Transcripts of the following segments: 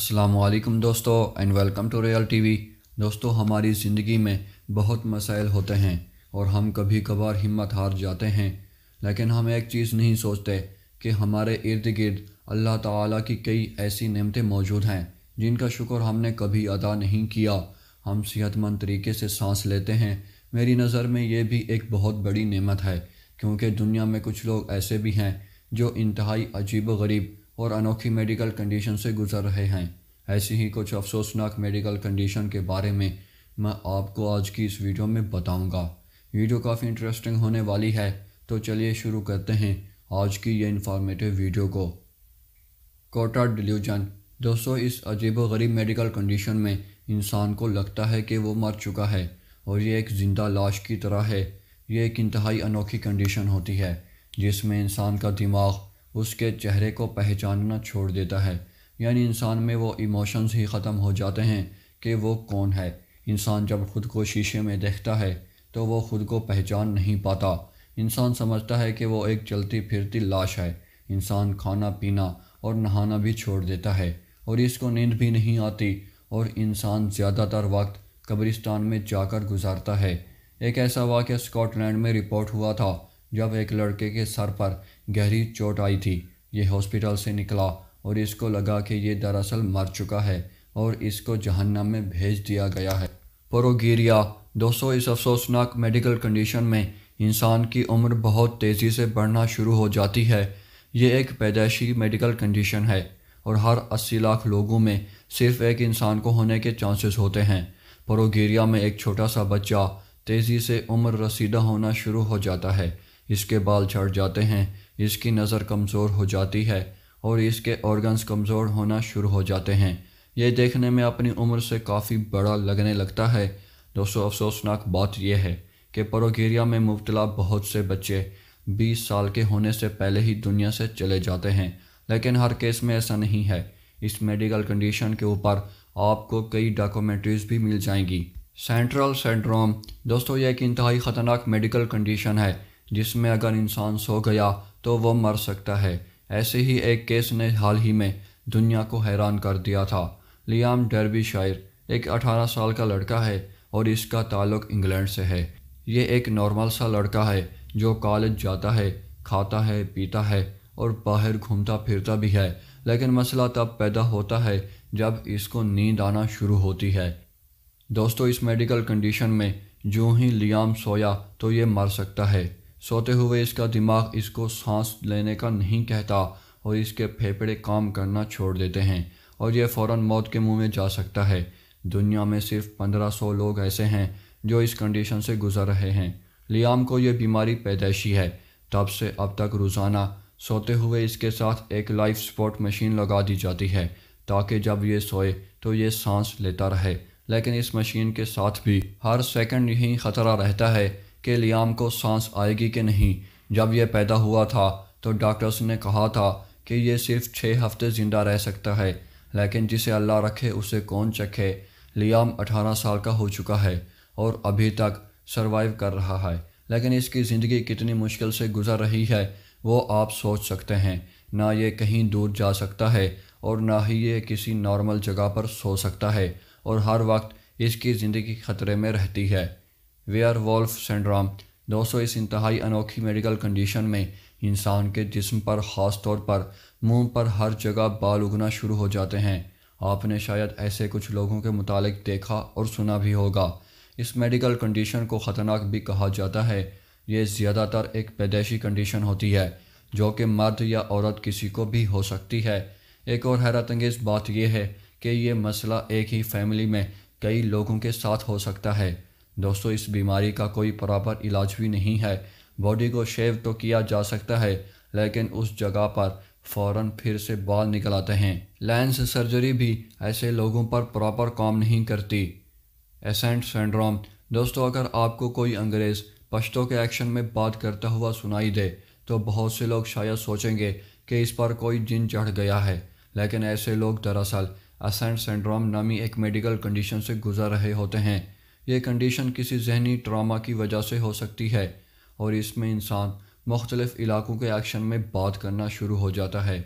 असलकम दोस्तों and welcome to real TV दोस्तों हमारी ज़िंदगी में बहुत मसाइल होते हैं और हम कभी कभार हिम्मत हार जाते हैं लेकिन हम एक चीज़ नहीं सोचते कि हमारे इर्द गिर्द अल्लाह ताला की कई ऐसी नमतें मौजूद हैं जिनका शुक्र हमने कभी अदा नहीं किया हम सेहतमंद तरीके से सांस लेते हैं मेरी नज़र में ये भी एक बहुत बड़ी नमत है क्योंकि दुनिया में कुछ लोग ऐसे भी हैं जो इंतहाई अजीब गरीब और अनोखी मेडिकल कंडीशन से गुजर रहे हैं ऐसी ही कुछ अफसोसनाक मेडिकल कंडीशन के बारे में मैं आपको आज की इस वीडियो में बताऊंगा। वीडियो काफ़ी इंटरेस्टिंग होने वाली है तो चलिए शुरू करते हैं आज की यह इन्फॉर्मेटिव वीडियो को कोटा डिल्यूजन दोस्तों इस अजीब गरीब मेडिकल कंडीशन में इंसान को लगता है कि वो मर चुका है और ये एक ज़िंदा लाश की तरह है ये एक इंतहाई अनोखी कंडीशन होती है जिसमें इंसान का दिमाग उसके चेहरे को पहचानना छोड़ देता है यानी इंसान में वो इमोशंस ही ख़त्म हो जाते हैं कि वो कौन है इंसान जब खुद को शीशे में देखता है तो वो खुद को पहचान नहीं पाता इंसान समझता है कि वो एक चलती फिरती लाश है इंसान खाना पीना और नहाना भी छोड़ देता है और इसको नींद भी नहीं आती और इंसान ज़्यादातर वक्त कब्रिस्तान में जाकर गुजारता है एक ऐसा वाक्य स्कॉटलैंड में रिपोर्ट हुआ था जब एक लड़के के सर पर गहरी चोट आई थी ये हॉस्पिटल से निकला और इसको लगा कि ये दरअसल मर चुका है और इसको जहन्नम में भेज दिया गया है पोरोगिरिया दोस्तों इस अफसोसनाक मेडिकल कंडीशन में इंसान की उम्र बहुत तेज़ी से बढ़ना शुरू हो जाती है ये एक पैदाइशी मेडिकल कंडीशन है और हर 80 लाख लोगों में सिर्फ एक इंसान को होने के चांसेस होते हैं पोरोगिरिया में एक छोटा सा बच्चा तेज़ी से उम्र रसीदा होना शुरू हो जाता है इसके बाल झड़ जाते हैं इसकी नज़र कमज़ोर हो जाती है और इसके ऑर्गन्स कमज़ोर होना शुरू हो जाते हैं ये देखने में अपनी उम्र से काफ़ी बड़ा लगने लगता है दोस्तों अफसोसनाक बात यह है कि परोगेरिया में मुबतला बहुत से बच्चे 20 साल के होने से पहले ही दुनिया से चले जाते हैं लेकिन हर केस में ऐसा नहीं है इस मेडिकल कंडीशन के ऊपर आपको कई डॉक्यूमेंट्रीज भी मिल जाएंगी सेंट्रल सेंड्रोम दोस्तों यह एक इंतहाई ख़तरनाक मेडिकल कंडीशन है जिसमें अगर इंसान सो गया तो वह मर सकता है ऐसे ही एक केस ने हाल ही में दुनिया को हैरान कर दिया था लियाम डरबी शायर एक 18 साल का लड़का है और इसका ताल्लुक इंग्लैंड से है ये एक नॉर्मल सा लड़का है जो कॉलेज जाता है खाता है पीता है और बाहर घूमता फिरता भी है लेकिन मसला तब पैदा होता है जब इसको नींद आना शुरू होती है दोस्तों इस मेडिकल कंडीशन में जो ही लियाम सोया तो ये मर सकता है सोते हुए इसका दिमाग इसको सांस लेने का नहीं कहता और इसके फेफड़े काम करना छोड़ देते हैं और यह फ़ौर मौत के मुंह में जा सकता है दुनिया में सिर्फ पंद्रह सौ लोग ऐसे हैं जो इस कंडीशन से गुजर रहे हैं लियाम को यह बीमारी पैदाइशी है तब से अब तक रोज़ाना सोते हुए इसके साथ एक लाइफ स्पोर्ट मशीन लगा दी जाती है ताकि जब ये सोए तो ये सांस लेता रहे लेकिन इस मशीन के साथ भी हर सेकंड यही ख़तरा रहता है कि लियाम को सांस आएगी कि नहीं जब यह पैदा हुआ था तो डॉक्टर्स ने कहा था कि यह सिर्फ छः हफ्ते ज़िंदा रह सकता है लेकिन जिसे अल्लाह रखे उसे कौन चखे लियाम अठारह साल का हो चुका है और अभी तक सरवाइव कर रहा है लेकिन इसकी ज़िंदगी कितनी मुश्किल से गुजर रही है वो आप सोच सकते हैं ना ये कहीं दूर जा सकता है और ना ही ये किसी नॉर्मल जगह पर सो सकता है और हर वक्त इसकी ज़िंदगी ख़तरे में रहती है वेयर वॉल्फ सिंड्राम दोस्तों इस इंतहाई अनोखी मेडिकल कंडीशन में इंसान के जिस्म पर ख़ास तौर पर मुंह पर हर जगह बाल उगना शुरू हो जाते हैं आपने शायद ऐसे कुछ लोगों के मुतालिक देखा और सुना भी होगा इस मेडिकल कंडीशन को ख़तरनाक भी कहा जाता है ये ज़्यादातर एक पैदाइशी कंडीशन होती है जो कि मर्द या औरत किसी को भी हो सकती है एक और अंगेज़ बात यह है कि ये मसला एक ही फैमिली में कई लोगों के साथ हो सकता है दोस्तों इस बीमारी का कोई प्रॉपर इलाज भी नहीं है बॉडी को शेव तो किया जा सकता है लेकिन उस जगह पर फ़ौरन फिर से बाल निकल आते हैं लेंस सर्जरी भी ऐसे लोगों पर प्रॉपर काम नहीं करती एसेंट सेंड्रोम दोस्तों अगर आपको कोई अंग्रेज़ पश्तों के एक्शन में बात करता हुआ सुनाई दे तो बहुत से लोग शायद सोचेंगे कि इस पर कोई जिन चढ़ गया है लेकिन ऐसे लोग दरअसल असेंट सेंड्रोम नामी एक मेडिकल कंडीशन से गुजर रहे होते हैं ये कंडीशन किसी जहनी ट्रामा की वजह से हो सकती है और इसमें इंसान मुख्तलिफ़ इलाकों के एक्शन में बात करना शुरू हो जाता है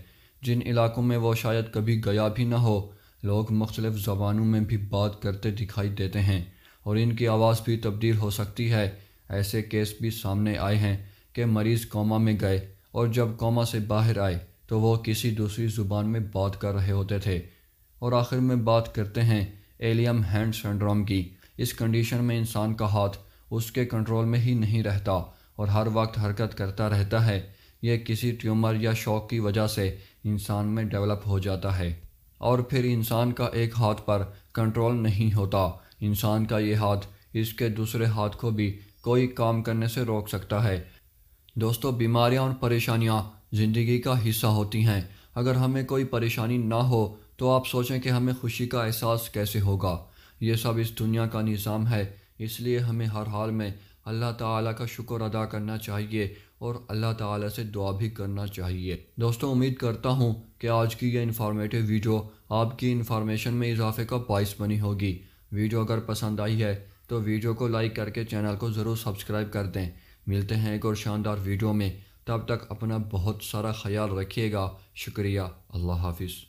जिन इलाकों में वो शायद कभी गया भी ना हो लोग मुख्तलिफ़ जबानों में भी बात करते दिखाई देते हैं और इनकी आवाज़ भी तब्दील हो सकती है ऐसे केस भी सामने आए हैं कि मरीज़ कोमा में गए और जब कोमा से बाहर आए तो वो किसी दूसरी ज़ुबान में बात कर रहे होते थे और आखिर में बात करते हैं एलियम हैंड सिंड्रोम की इस कंडीशन में इंसान का हाथ उसके कंट्रोल में ही नहीं रहता और हर वक्त हरकत करता रहता है यह किसी ट्यूमर या शौक की वजह से इंसान में डेवलप हो जाता है और फिर इंसान का एक हाथ पर कंट्रोल नहीं होता इंसान का ये हाथ इसके दूसरे हाथ को भी कोई काम करने से रोक सकता है दोस्तों बीमारियां और परेशानियां ज़िंदगी का हिस्सा होती हैं अगर हमें कोई परेशानी ना हो तो आप सोचें कि हमें खुशी का एहसास कैसे होगा ये सब इस दुनिया का निज़ाम है इसलिए हमें हर हाल में अल्लाह ताला का शुक्र अदा करना चाहिए और अल्लाह ताला से दुआ भी करना चाहिए दोस्तों उम्मीद करता हूँ कि आज की यह इन्फॉर्मेटिव वीडियो आपकी इन्फॉर्मेशन में इजाफे का बायस बनी होगी वीडियो अगर पसंद आई है तो वीडियो को लाइक करके चैनल को ज़रूर सब्सक्राइब कर दें मिलते हैं एक और शानदार वीडियो में तब तक अपना बहुत सारा ख्याल रखिएगा शुक्रिया अल्लाह हाफिज़